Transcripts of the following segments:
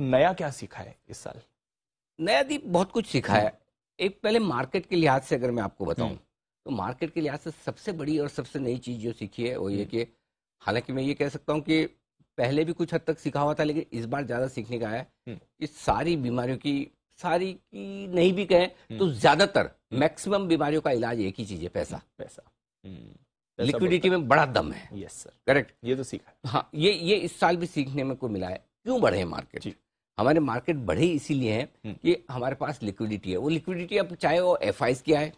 नया क्या सीखा है इस साल नया दीप बहुत कुछ सीखा है एक पहले मार्केट के लिहाज से अगर मैं आपको बताऊं तो मार्केट के लिहाज से सबसे बड़ी और सबसे नई चीज जो सीखी है वो ये कि हालांकि मैं ये कह सकता हूँ कि पहले भी कुछ हद तक सीखा हुआ था लेकिन इस बार ज्यादा सीखने का आया हम्म। कि सारी बीमारियों की सारी की नहीं भी कहें तो हम्म। ज्यादातर हम्म। मैक्सिमम बीमारियों का इलाज एक ही चीज है पैसा पैसा लिक्विडिटी में बड़ा दम है यस सर करेक्ट ये तो सीखा हाँ ये ये इस साल भी सीखने में कोई मिला है क्यों बढ़े मार्केट हमारे मार्केट बढ़े इसीलिए हैं हम्म। कि हमारे पास लिक्विडिटी है वो लिक्विडिटी अब चाहे वो एफ की आए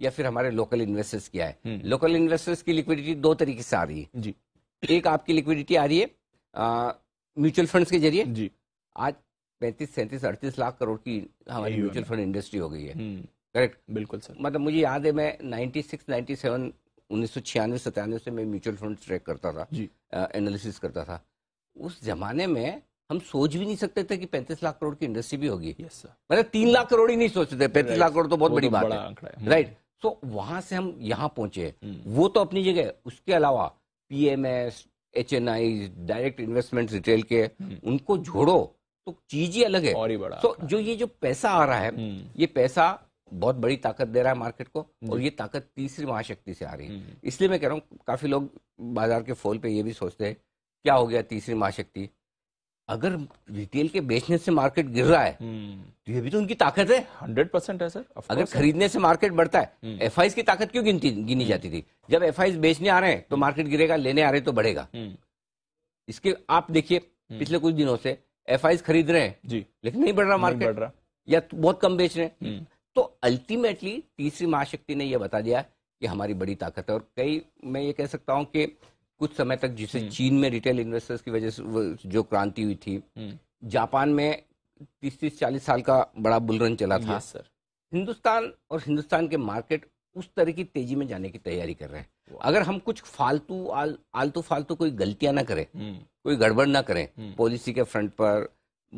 या फिर हमारे लोकल इन्वेस्टर्स की आए लोकल हम्म। इन्वेस्टर्स की लिक्विडिटी दो तरीके से आ रही है जी एक आपकी लिक्विडिटी आ रही है म्यूचुअल फंड्स के जरिए जी आज पैंतीस सैंतीस अड़तीस लाख करोड़ की हमारी म्यूचुअल फंड इंडस्ट्री हो गई है करेक्ट हम्म। बिल्कुल सर मतलब मुझे याद है मैं नाइनटी सिक्स नाइनटी सेवन उन्नीस सौ छियानवे सतानवे से मैं म्यूचुअल फंड ट्रैक करता था एनालिसिस करता था उस जमाने में हम सोच भी नहीं सकते थे कि 35 लाख करोड़ की इंडस्ट्री भी होगी yes, मतलब तीन लाख करोड़ ही नहीं सोचते थे पैंतीस right. लाख करोड़ तो बहुत बड़ी तो बात है राइट सो वहां से हम यहाँ पहुंचे hmm. वो तो अपनी जगह उसके अलावा PMS H N I direct investment retail के hmm. उनको जोड़ो तो चीज ही अलग है और ही बड़ा so, जो ये जो पैसा आ रहा है hmm. ये पैसा बहुत बड़ी ताकत दे रहा है मार्केट को और ये ताकत तीसरी महाशक्ति से आ रही है इसलिए मैं कह रहा हूँ काफी लोग बाजार के फोल पे ये भी सोचते हैं क्या हो गया तीसरी महाशक्ति अगर रिटेल के बेचने से मार्केट गिर रहा है हम्म। तो ये भी तो उनकी ताकत है 100 परसेंट है सर अगर खरीदने से मार्केट बढ़ता है एफ हम्म। की ताकत क्यों गिनती गिनी हम्म। जाती थी जब एफ बेचने आ रहे हैं तो मार्केट गिरेगा लेने आ रहे तो बढ़ेगा इसके आप देखिए पिछले कुछ दिनों से एफ खरीद रहे हैं जी लेकिन नहीं बढ़ रहा मार्केट बढ़ रहा या तो बहुत कम बेच रहे हैं तो अल्टीमेटली तीसरी महाशक्ति ने यह बता दिया कि हमारी बड़ी ताकत है और कई मैं ये कह सकता हूं कि कुछ समय तक जिसे हम्म। चीन में रिटेल इन्वेस्टर्स की वजह से जो क्रांति हुई थी हम्म। जापान में तीस तीस चालीस साल का बड़ा बुलरन चला था सर हिंदुस्तान और हिंदुस्तान के मार्केट उस तरह की तेजी में जाने की तैयारी कर रहे हैं अगर हम कुछ फालतू आल, आलतू फालतू कोई गलतियां ना करें हम्म। कोई गड़बड़ ना करें पॉलिसी के फ्रंट पर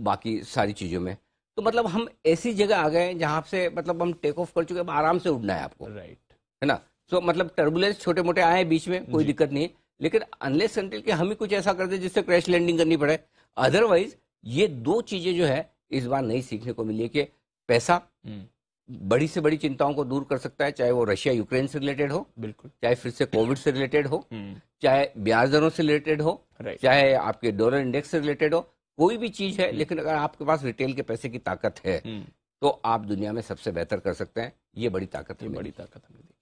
बाकी सारी चीजों में तो मतलब हम ऐसी जगह आ गए जहां से मतलब हम टेक ऑफ कर चुके हैं आराम से उड़ना है आपको राइट है ना सो मतलब टर्बुलेंस छोटे मोटे आए बीच में कोई दिक्कत नहीं लेकिन अनलेस अंटिल के हम ही कुछ ऐसा कर जिससे क्रैश लैंडिंग करनी पड़े अदरवाइज ये दो चीजें जो है इस बार नहीं सीखने को मिली कि पैसा हम्म। बड़ी से बड़ी चिंताओं को दूर कर सकता है चाहे वो रशिया यूक्रेन से रिलेटेड हो बिल्कुल चाहे फिर से कोविड से रिलेटेड हो हम्म। चाहे ब्याज दरों से रिलेटेड हो चाहे आपके डॉलर इंडेक्स से रिलेटेड हो कोई भी चीज है हम्म। लेकिन अगर आपके पास रिटेल के पैसे की ताकत है तो आप दुनिया में सबसे बेहतर कर सकते हैं ये बड़ी ताकत है बड़ी ताकत हमें देखी